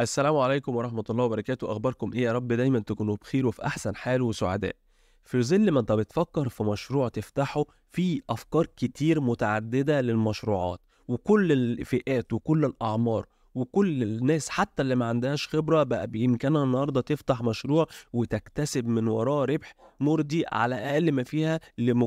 السلام عليكم ورحمة الله وبركاته أخباركم إيه يا رب دايما تكونوا بخير وفي أحسن حال وسعداء في ظل ما أنت بتفكر في مشروع تفتحه في أفكار كتير متعددة للمشروعات وكل الفئات وكل الأعمار وكل الناس حتى اللي ما عندهاش خبرة بقى بإمكانها النهاردة تفتح مشروع وتكتسب من وراه ربح مرضي على الأقل ما فيها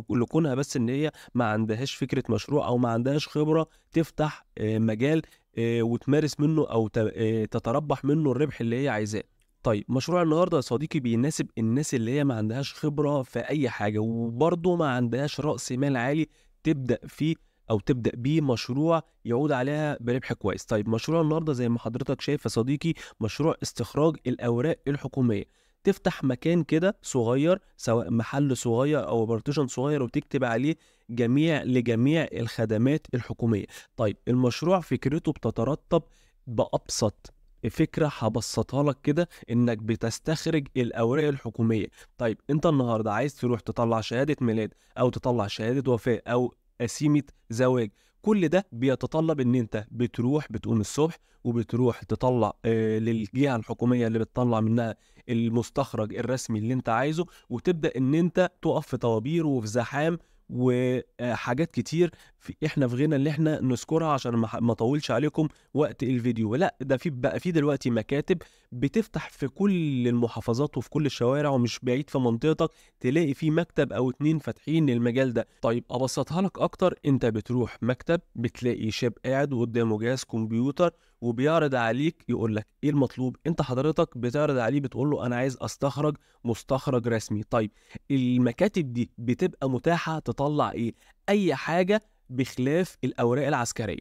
لكونها بس إن هي ما عندهاش فكرة مشروع أو ما عندهاش خبرة تفتح آه، مجال آه، وتمارس منه او آه، تتربح منه الربح اللي هي عايزاه طيب مشروع النهارده يا صديقي بيناسب الناس اللي هي ما عندهاش خبره في اي حاجه وبرضه ما عندهاش راس مال عالي تبدا فيه او تبدا بيه مشروع يعود عليها بربح كويس طيب مشروع النهارده زي ما حضرتك شايف يا صديقي مشروع استخراج الاوراق الحكوميه تفتح مكان كده صغير سواء محل صغير او بارتيشن صغير وتكتب عليه جميع لجميع الخدمات الحكوميه طيب المشروع فكرته بتترتب بابسط فكره هبسطها لك كده انك بتستخرج الاوراق الحكوميه طيب انت النهارده عايز تروح تطلع شهاده ميلاد او تطلع شهاده وفاه او قسيمه زواج كل ده بيتطلب ان انت بتروح بتقوم الصبح وبتروح تطلع آه، للجهه الحكوميه اللي بتطلع منها المستخرج الرسمي اللي انت عايزه وتبدا ان انت تقف في طوابير وفي زحام وحاجات كتير في احنا في غنى ان احنا نذكرها عشان ما اطولش عليكم وقت الفيديو لا ده في بقى في دلوقتي مكاتب بتفتح في كل المحافظات وفي كل الشوارع ومش بعيد في منطقتك تلاقي في مكتب او اتنين فاتحين للمجال ده طيب ابسطها لك اكتر انت بتروح مكتب بتلاقي شاب قاعد وقدامه جهاز كمبيوتر وبيعرض عليك يقول لك ايه المطلوب انت حضرتك بتعرض عليه بتقول له انا عايز استخرج مستخرج رسمي طيب المكاتب دي بتبقى متاحه تطلع ايه اي حاجه بخلاف الاوراق العسكريه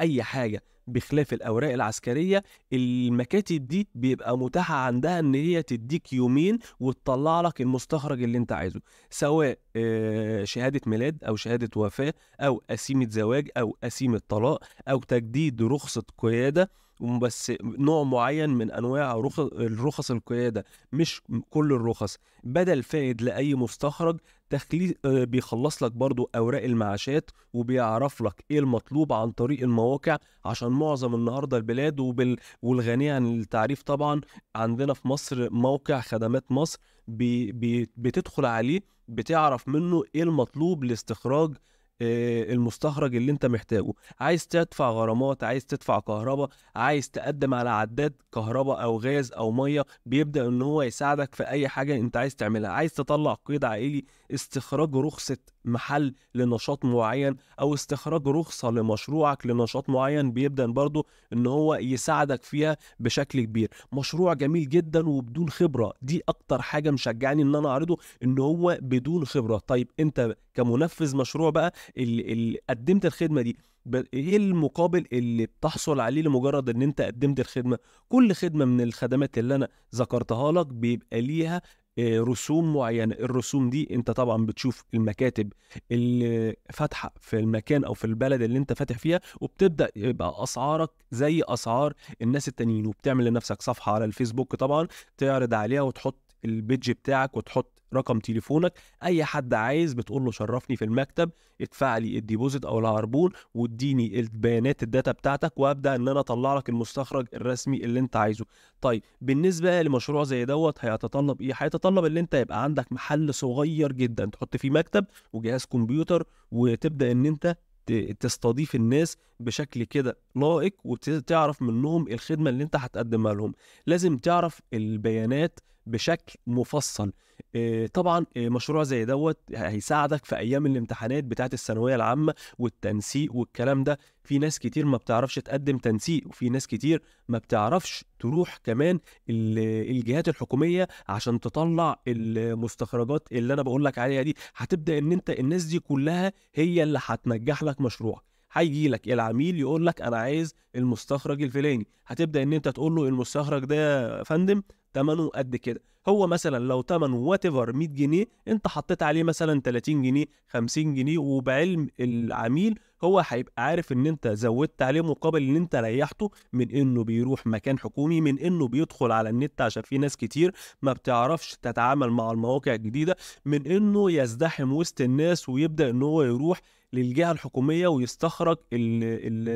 اي حاجه بخلاف الاوراق العسكريه المكاتب دي بيبقى متاحه عندها ان هي تديك يومين وتطلع لك المستخرج اللي انت عايزه سواء آه، شهاده ميلاد او شهاده وفاه او قسيمه زواج او قسيمه طلاق او تجديد رخصه قياده بس نوع معين من انواع الرخص القياده مش كل الرخص بدل فائد لاي مستخرج تخليص آه، بيخلص لك برضو اوراق المعاشات وبيعرف لك ايه المطلوب عن طريق المواقع عشان معظم النهارده البلاد وبال... والغنيه عن التعريف طبعا عندنا في مصر موقع خدمات مصر بي... بي... بتدخل عليه بتعرف منه ايه المطلوب لاستخراج آه، المستخرج اللي انت محتاجه عايز تدفع غرامات عايز تدفع كهرباء عايز تقدم على عداد كهرباء او غاز او ميه بيبدا ان هو يساعدك في اي حاجه انت عايز تعملها عايز تطلع قيد عائلي استخراج رخصه محل لنشاط معين او استخراج رخصه لمشروعك لنشاط معين بيبدا برضو ان هو يساعدك فيها بشكل كبير مشروع جميل جدا وبدون خبره دي اكتر حاجه مشجعني ان انا اعرضه ان هو بدون خبره طيب انت كمنفذ مشروع بقى اللي قدمت الخدمه دي ايه المقابل اللي بتحصل عليه لمجرد ان انت قدمت الخدمه كل خدمه من الخدمات اللي انا ذكرتها لك بيبقى ليها آه، رسوم معينه الرسوم دي انت طبعا بتشوف المكاتب اللي فاتحه في المكان او في البلد اللي انت فاتح فيها وبتبدا يبقى اسعارك زي اسعار الناس التانيين وبتعمل لنفسك صفحه على الفيسبوك طبعا تعرض عليها وتحط البيدج بتاعك وتحط رقم تليفونك اي حد عايز بتقول له شرفني في المكتب ادفع لي الديبوزيت او العربون واديني البيانات الداتا بتاعتك وابدا ان انا اطلع لك المستخرج الرسمي اللي انت عايزه طيب بالنسبه لمشروع زي دوت هيتطلب ايه هيتطلب ان انت يبقى عندك محل صغير جدا تحط فيه مكتب وجهاز كمبيوتر وتبدا ان انت تستضيف الناس بشكل كده لائق وتعرف منهم الخدمه اللي انت هتقدمها لهم لازم تعرف البيانات بشكل مفصل آه، طبعا آه، مشروع زي دوت هيساعدك في ايام الامتحانات بتاعت الثانويه العامه والتنسيق والكلام ده في ناس كتير ما بتعرفش تقدم تنسيق وفي ناس كتير ما بتعرفش تروح كمان الجهات الحكوميه عشان تطلع المستخرجات اللي انا بقول لك عليها دي هتبدا ان انت الناس دي كلها هي اللي هتنجح لك مشروعك هيجي لك العميل يقول لك انا عايز المستخرج الفلاني هتبدا ان انت تقول له المستخرج ده يا فندم ثمنه قد كده هو مثلا لو تمن وات ايفر 100 جنيه انت حطيت عليه مثلا 30 جنيه 50 جنيه وبعلم العميل هو هيبقى عارف ان انت زودت عليه مقابل ان انت ريحته من انه بيروح مكان حكومي من انه بيدخل على النت عشان في ناس كتير ما بتعرفش تتعامل مع المواقع الجديده من انه يزدحم وسط الناس ويبدا ان هو يروح للجهه الحكوميه ويستخرج الـ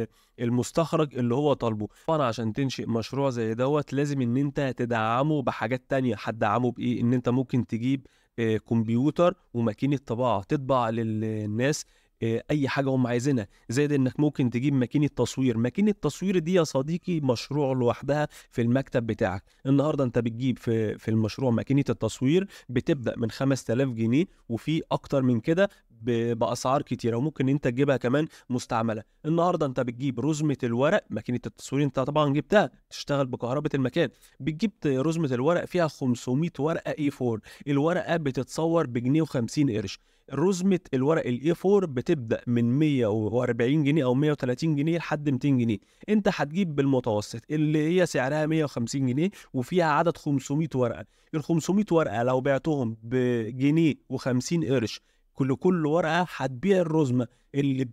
الـ المستخرج اللي هو طالبه طبعا عشان تنشئ مشروع زي دوت لازم ان انت تدعمه بحاجات تانية هتدعمه بايه ان انت ممكن تجيب آه، كمبيوتر وماكينه طباعه تطبع للناس آه، اي حاجه هم عايزينها زائد انك ممكن تجيب ماكينه تصوير ماكينه التصوير دي يا صديقي مشروع لوحدها في المكتب بتاعك النهارده انت بتجيب في في المشروع ماكينه التصوير بتبدا من 5000 جنيه وفي اكتر من كده باسعار كتيره وممكن انت تجيبها كمان مستعمله النهارده انت بتجيب رزمه الورق ماكينه التصوير انت طبعا جبتها تشتغل بكهرباء المكان بتجيب رزمه الورق فيها 500 ورقه اي 4 الورقه بتتصور بجنيه و50 قرش رزمه الورق الاي 4 بتبدا من 140 جنيه او 130 جنيه لحد 200 جنيه انت هتجيب بالمتوسط اللي هي سعرها 150 جنيه وفيها عدد 500 ورقه ال 500 ورقه لو بعتهم بجنيه و50 قرش كل كل ورقه هتبيع الرزمه اللي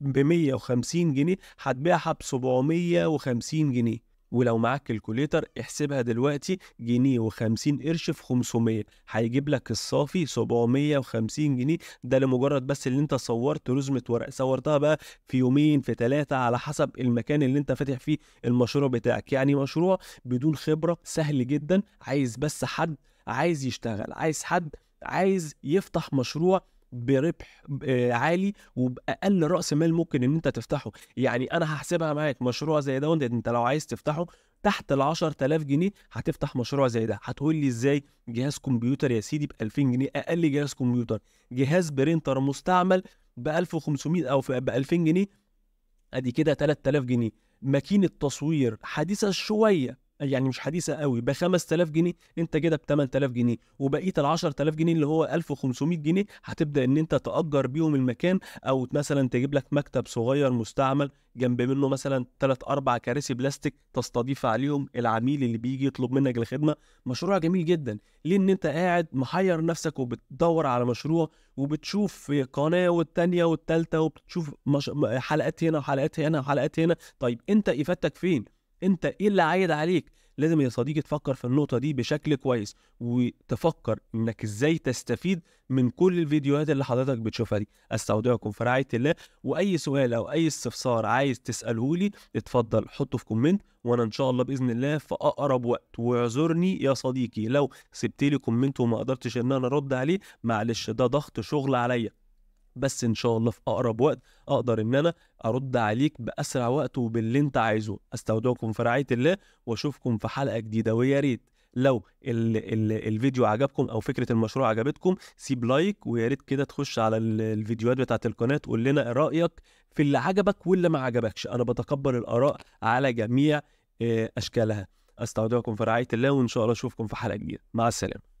ب 150 جنيه هتبيعها ب 750 جنيه ولو معاك كالكوليتر احسبها دلوقتي جنيه و50 قرش في 500 هيجيب لك الصافي 750 جنيه ده لمجرد بس اللي انت صورت رزمة ورق صورتها بقى في يومين في ثلاثة على حسب المكان اللي انت فاتح فيه المشروع بتاعك يعني مشروع بدون خبرة سهل جدا عايز بس حد عايز يشتغل عايز حد عايز يفتح مشروع بربح آه، عالي وباقل راس مال ممكن ان انت تفتحه يعني انا هحسبها معاك مشروع زي ده انت لو عايز تفتحه تحت ال 10000 جنيه هتفتح مشروع زي ده هتقول لي ازاي جهاز كمبيوتر يا سيدي ب 2000 جنيه اقل جهاز كمبيوتر جهاز برينتر مستعمل ب 1500 او ب 2000 جنيه ادي كده 3000 جنيه ماكينه تصوير حديثه شويه يعني مش حديثه قوي ب 5000 جنيه انت كده ب 8000 جنيه وبقيه ال 10000 جنيه اللي هو 1500 جنيه هتبدا ان انت تاجر بيهم المكان او مثلا تجيب لك مكتب صغير مستعمل جنب منه مثلا ثلاث اربع كراسي بلاستيك تستضيف عليهم العميل اللي بيجي يطلب منك الخدمه مشروع جميل جدا ليه ان انت قاعد محير نفسك وبتدور على مشروع وبتشوف في قناه والتانيه والتالته وبتشوف مش... حلقات هنا وحلقات هنا وحلقات هنا طيب انت افادتك فين انت ايه اللي عايد عليك لازم يا صديقي تفكر في النقطة دي بشكل كويس وتفكر انك ازاي تستفيد من كل الفيديوهات اللي حضرتك بتشوفها دي استودعكم في رعاية الله واي سؤال او اي استفسار عايز تسأله لي اتفضل حطه في كومنت وانا ان شاء الله باذن الله في اقرب وقت واعذرني يا صديقي لو سبت لي كومنت وما قدرتش ان انا ارد عليه معلش ده ضغط شغل عليا بس ان شاء الله في اقرب وقت اقدر ان انا ارد عليك باسرع وقت وباللي انت عايزه استودعكم في رعايه الله واشوفكم في حلقه جديده ويا ريت لو الـ الـ الفيديو عجبكم او فكره المشروع عجبتكم سيب لايك ويا ريت كده تخش على الفيديوهات بتاعت القناه تقول لنا رايك في اللي عجبك واللي ما عجبكش انا بتقبل الاراء على جميع آه، اشكالها استودعكم في رعايه الله وان شاء الله اشوفكم في حلقه جديده مع السلامه